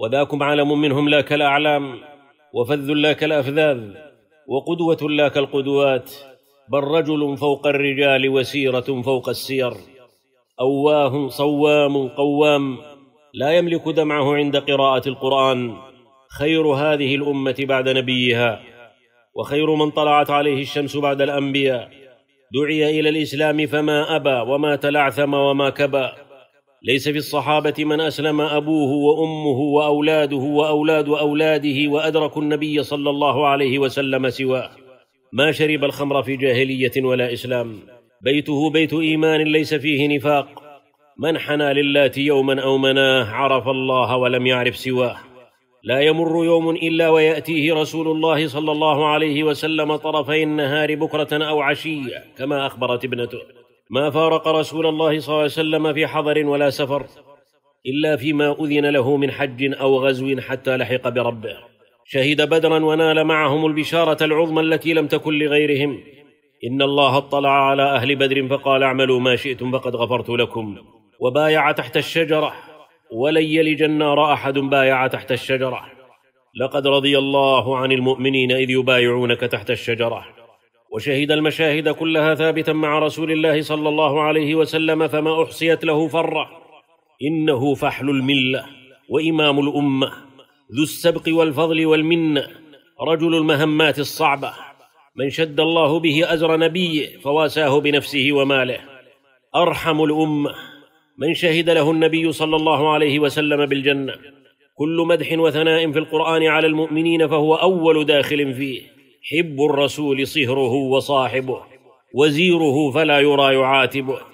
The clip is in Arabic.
وذاكم عالم منهم لا كالأعلام وفذ لا كالأفذاذ وقدوة لا كالقدوات بل رجل فوق الرجال وسيرة فوق السير أواه صوام قوام لا يملك دمعه عند قراءة القرآن خير هذه الأمة بعد نبيها وخير من طلعت عليه الشمس بعد الأنبياء دعي إلى الإسلام فما أبى وما تلعثم وما كبى ليس في الصحابة من أسلم أبوه وأمه وأولاده وأولاد أولاده وأدركوا النبي صلى الله عليه وسلم سواه ما شرب الخمر في جاهلية ولا إسلام بيته بيت إيمان ليس فيه نفاق من حنى للات يوما أو مناه عرف الله ولم يعرف سواه لا يمر يوم إلا ويأتيه رسول الله صلى الله عليه وسلم طرفي النهار بكرة أو عشية كما أخبرت ابنته ما فارق رسول الله صلى الله عليه وسلم في حضر ولا سفر إلا فيما أذن له من حج أو غزو حتى لحق بربه شهد بدرا ونال معهم البشارة العظمى التي لم تكن لغيرهم إن الله اطلع على أهل بدر فقال اعملوا ما شئتم فقد غفرت لكم وبايع تحت الشجرة ولن يلج النار أحد بايع تحت الشجرة لقد رضي الله عن المؤمنين إذ يبايعونك تحت الشجرة وشهد المشاهد كلها ثابتا مع رسول الله صلى الله عليه وسلم فما أحصيت له فرة إنه فحل الملة وإمام الأمة ذو السبق والفضل والمنة رجل المهمات الصعبة من شد الله به أزر نبيه فواساه بنفسه وماله أرحم الأمة من شهد له النبي صلى الله عليه وسلم بالجنة كل مدح وثناء في القرآن على المؤمنين فهو أول داخل فيه حب الرسول صهره وصاحبه وزيره فلا يرى يعاتبه